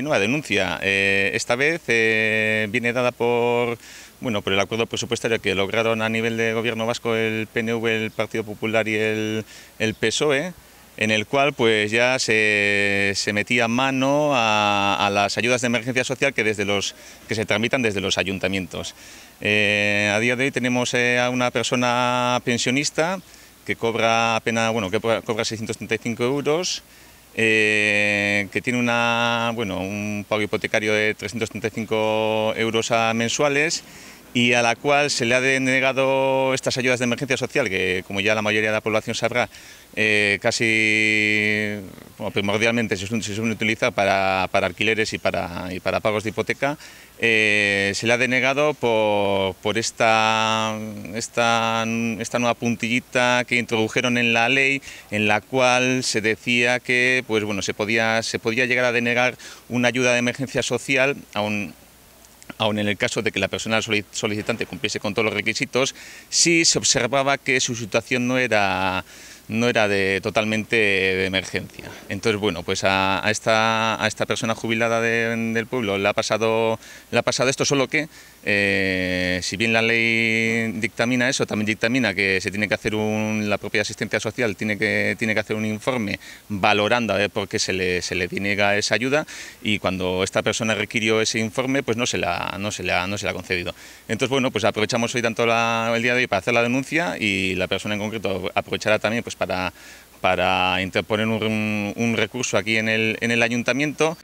nueva denuncia. Eh, esta vez eh, viene dada por, bueno, por el acuerdo presupuestario que lograron a nivel de gobierno vasco el PNV, el Partido Popular y el, PSOE en el cual pues ya se, metía mano a, las ayudas de emergencia social que, desde los, que se tramitan desde los ayuntamientos. Eh, a día de hoy tenemos a una persona pensionista que cobra apenas, bueno, que cobra 635 euros eh, que tiene una, bueno, un pago hipotecario de 335 euros mensuales y a la cual se le ha denegado estas ayudas de emergencia social, que como ya la mayoría de la población sabrá, eh, casi primordialmente se, se utiliza para, alquileres y para, para pagos de hipoteca, eh, se le ha denegado por, esta, esta, esta, nueva puntillita que introdujeron en la ley, en la cual se decía que pues bueno, se, podía, se podía llegar a denegar una ayuda de emergencia social a aun en el caso de que la persona solicitante cumpliese con todos los requisitos, si se observaba que su situación no era no era de, totalmente de emergencia. Entonces, bueno, pues a, esta, a esta, persona jubilada del pueblo le ha pasado, ha esto, solo que, eh, si bien la ley dictamina eso, también dictamina que se tiene que hacer un, la propia asistencia social, tiene que, tiene que hacer un informe valorando a ver por qué se le, se le niega esa ayuda y cuando esta persona requirió ese informe, pues no se la, no se no se la ha concedido. Entonces, bueno, pues aprovechamos hoy tanto el día de hoy para hacer la denuncia y la persona en concreto aprovechará también pues, pues para, interponer un, recurso aquí en el, en el ayuntamiento.